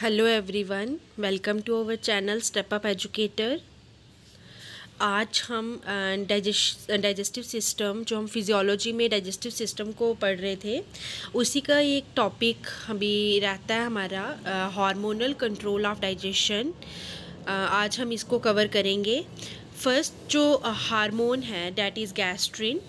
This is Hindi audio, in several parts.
hello everyone welcome to our channel step up educator आज हम डाइजेस्ट डाइजेस्टिव सिस्टम जो हम फिजियोलॉजी में डाइजेस्टिव सिस्टम को पढ़ रहे थे उसी का एक टॉपिक अभी रहता है हमारा हार्मोनल कंट्रोल ऑफ डाइजेशन आज हम इसको कवर करेंगे फर्स्ट जो हार्मोन है डैट इज़ गैस्ट्रिन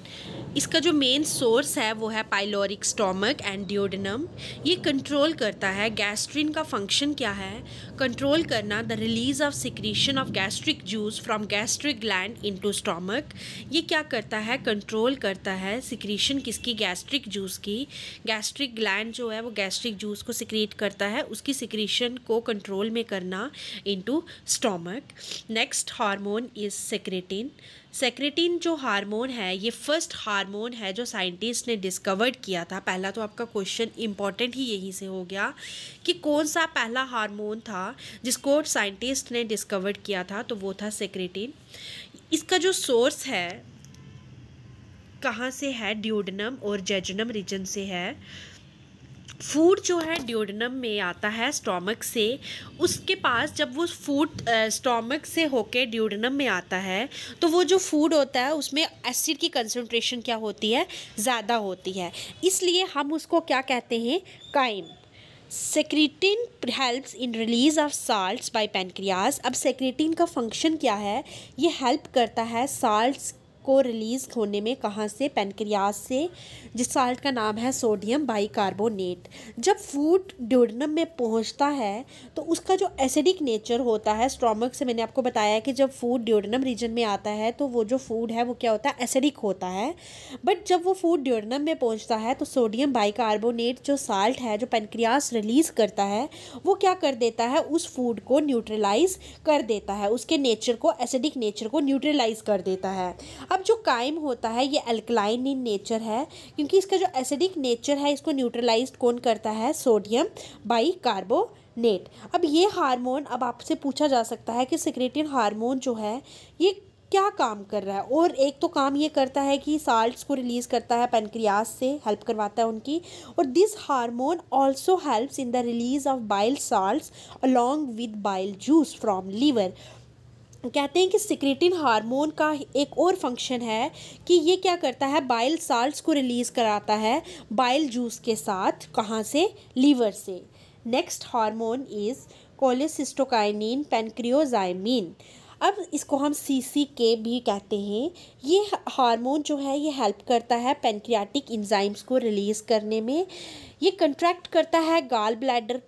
इसका जो मेन सोर्स है वो है पाइलोरिक स्टोमक एंड डिओडनम ये कंट्रोल करता है गैस्ट्रिन का फंक्शन क्या है कंट्रोल करना the release of secretion of gastric juice from gastric gland into stomach ये क्या करता है कंट्रोल करता है सिक्रीशन किसकी गैस्ट्रिक जूस की गैस्ट्रिक ग्लैंड जो है वो गैस्ट्रिक जूस को सिक्रीट करता है उसकी सिक्रीशन को कंट्रोल में करना into stomach next hormone is secretin secretin जो हार्मोन है ये फर्स्ट हार्मोन है जो साइंटिस्ट ने डिस्कवर्ड किया था पहला तो आपका क्वेश्चन इम्पॉर्टेंट ही यहीं से हो गया कि कौन सा पहला हार्मोन था था जिसको साइंटिस्ट ने डिस्कवर किया था तो वो था सेक्रेटिन इसका जो सोर्स है कहाँ से है ड्योडनम और जेजनम रीजन से है फूड जो है ड्योडनम में आता है स्टोमक से उसके पास जब वो फूड स्टोमक से होके ड्योडनम में आता है तो वो जो फूड होता है उसमें एसिड की कंसनट्रेशन क्या होती है ज़्यादा होती है इसलिए हम उसको क्या कहते हैं chyme secretin help in release of salts by pancreas अब सेक्रेटिन का फंक्शन क्या है ये हेल्प करता है साल्ट्स को रिलीज़ होने में कहाँ से पेनक्रियाज से जिस साल्ट का नाम है सोडियम बाइकार्बोनेट जब फूड ड्यूडनम में पहुँचता है तो उसका जो एसिडिक नेचर होता है स्ट्रोमक से मैंने आपको बताया कि जब फूड ड्यूडनम रीजन में आता है तो वो जो फूड है वो क्या होता है एसिडिक होता है बट जब वो फूड ड्यूडनम में पहुँचता है तो सोडियम बाइकार्बोनेट जो साल्ट है जो पेनक्रियास रिलीज़ करता है वो क्या कर देता है उस फूड को न्यूट्रलाइज कर देता है उसके नेचर को एसिडिक नेचर को न्यूट्रलाइज कर देता है अब अब जो काइम होता है ये अल्कलाइन इन नेचर है क्योंकि इसका जो एसिडिक नेचर है इसको न्यूट्रलाइज कौन करता है सोडियम बाई कार्बो नेट अब ये हार्मोन अब आपसे पूछा जा सकता है कि सिक्रेटिन हार्मोन जो है ये क्या काम कर रहा है और एक तो काम ये करता है कि साल्ट्स को रिलीज़ करता है पेनक्रियाज से हेल्प करवाता है उनकी और this hormone also helps in the release of bile salts along with bile juice from liver कहते हैं कि सिक्रेटिन हार्मोन का एक और फंक्शन है कि ये क्या करता है बाइल साल्ट्स को रिलीज़ कराता है बाइल जूस के साथ कहाँ से लीवर से next hormone is cholecystokinin pancreozymin अब इसको हम सी सी के भी कहते हैं ये हार्मोन जो है ये हेल्प करता है पेनक्रियाटिक इंजाइम्स को रिलीज़ करने में ये कंट्रैक्ट करता है गाल ब्लैडर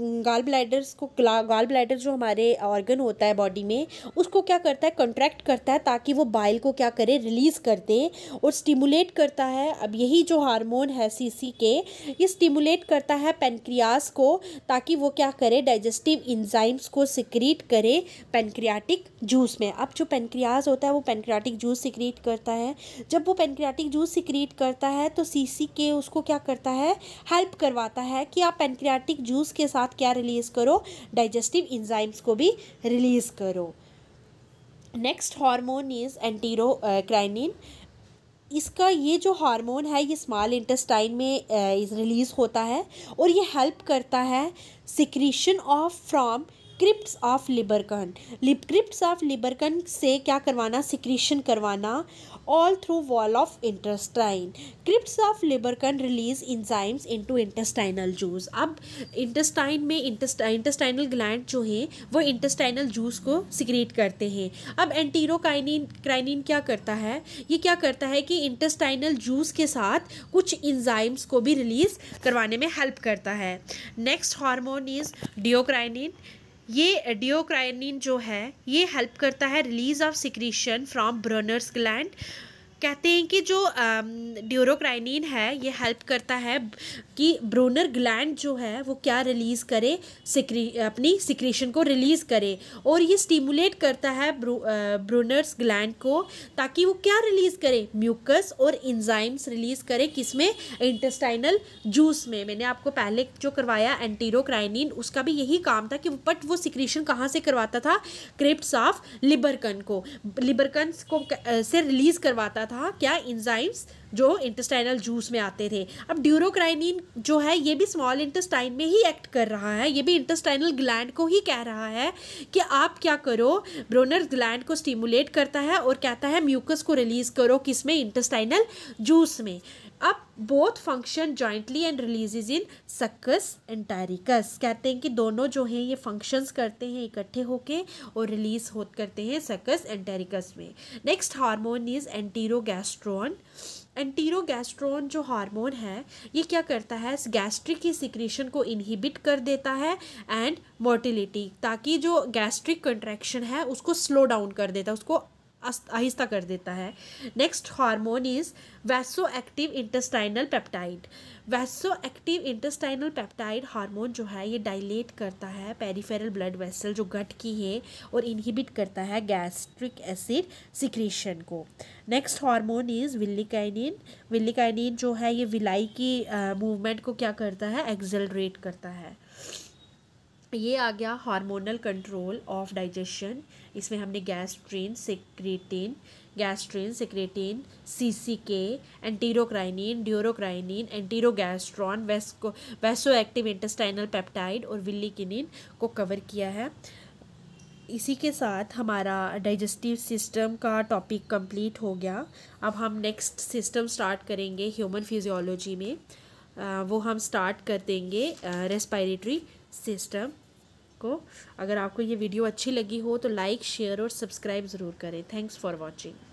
गाल ब्लैडर्स को गाल ब्लैडर जो हमारे ऑर्गन होता है बॉडी में उसको क्या करता है कंट्रैक्ट करता है ताकि वो बाइल को क्या करे रिलीज़ कर दे और स्टिमुलेट करता है अब यही जो हार्मोन है सीसी के ये स्टिमुलेट करता है पेनक्रियास को ताकि वो क्या करे डाइजेस्टिव इंजाइम्स को सिक्रीट करे पेनक्रियाटिक जूस में अब जो पेनक्रियाज होता है वो पेनक्रियाटिक जूस सिक्रीट करता है जब वो पेनक्रियाटिक जूस सिक्रीट करता है तो सी के उसको क्या करता है हेल्प करवाता है कि आप पेनक्रियाटिक जूस के साथ साथ क्या रिलीज़ करो डाइजेस्टिव इंजाइम्स को भी रिलीज़ करो नेक्स्ट हार्मोन इज़ क्राइनिन इसका ये जो हार्मोन है ये स्मॉल इंटेस्टाइन में रिलीज़ होता है और ये हेल्प करता है secretion of from crypts of Lieberkuhn लिप क्रिप्ट ऑफ लिबरकन से क्या करवाना सिक्रीशन करवाना all through wall of intestine crypt of Lieberkuhn release enzymes into intestinal juice अब इंटेस्टाइन में इंटेस्टाइनल ग्लैंड जो है वो इंटेस्टाइनल जूस को सिक्रीट करते हैं अब एंटीरोकाइनिन क्राइनिन क्या करता है ये क्या करता है कि इंटेस्टाइनल जूस के साथ कुछ इंजाइम्स को भी रिलीज करवाने में हेल्प करता है नेक्स्ट हार्मोन इज डिओक्राइनिन ये एडियोक्राइनिन जो है ये हेल्प करता है release of secretion from Brunner's gland कहते हैं कि जो ड्यूरोक्राइनिन है ये हेल्प करता है कि ब्रोनर ग्लैंड जो है वो क्या रिलीज़ करे सिक्री अपनी सिक्रीशन को रिलीज़ करे और ये स्टिमुलेट करता है ब्रोनर्स ग्लैंड को ताकि वो क्या रिलीज़ करे म्यूकस और इंजाइम्स रिलीज़ करे किसमें इंटेस्टाइनल जूस में मैंने आपको पहले जो करवाया एंटीरोक्राइनिन उसका भी यही काम था कि बट वो सिक्रीशन कहाँ से करवाता था क्रिप्स ऑफ लिबरकन को लिबरकन को से रिलीज़ करवाता था था क्या इंजाइम्स जो इंटेस्टाइनल जूस में आते थे अब ड्यूरोक्राइनिन जो है ये भी स्मॉल इंटेस्टाइन में ही एक्ट कर रहा है ये भी इंटेस्टाइनल ग्लैंड को ही कह रहा है कि आप क्या करो ब्रोनर ग्लैंड को स्टिमुलेट करता है और कहता है म्यूकस को रिलीज़ करो किस में इंटेस्टाइनल जूस में अब both function jointly and releases in succus entericus कहते हैं कि दोनों जो हैं ये फंक्शंस करते हैं इकट्ठे होके और रिलीज हो करते हैं सक्कस एंटारिकस में next hormone is enterogastron enterogastrone जो हार्मोन है ये क्या करता है गैस्ट्रिक की सिक्रेशन को इनहिबिट कर देता है एंड मोर्टिलिटी ताकि जो गैस्ट्रिक कंट्रैक्शन है उसको स्लो डाउन कर देता है उसको आहिस्ता कर देता है next hormone is vasoactive intestinal peptide vasoactive intestinal peptide hormone जो है ये डाइलेट करता है पेरीफेरल ब्लड वेसल जो गट की है और इनहिबिट करता है गैस्ट्रिक एसिड सिक्रीशन को next hormone is villikinin villikinin जो है ये विलाई की मूवमेंट को क्या करता है एक्जलरेट करता है ये आ गया हार्मोनल कंट्रोल ऑफ डाइजेशन इसमें हमने gastrin secretin gastrin secretin CCK enterocrinin duocrinin enterogastrone वेस्को वेसो एक्टिव इंटेस्टाइनल पेप्टाइड और विल्लीकिनिन को कवर किया है इसी के साथ हमारा डाइजेस्टिव सिस्टम का टॉपिक कंप्लीट हो गया अब हम नेक्स्ट सिस्टम स्टार्ट करेंगे ह्यूमन फिजियोलॉजी में आ, वो हम स्टार्ट कर देंगे रेस्पायरेटरी सिस्टम को अगर आपको ये वीडियो अच्छी लगी हो तो लाइक शेयर और सब्सक्राइब ज़रूर करें थैंक्स फॉर वॉचिंग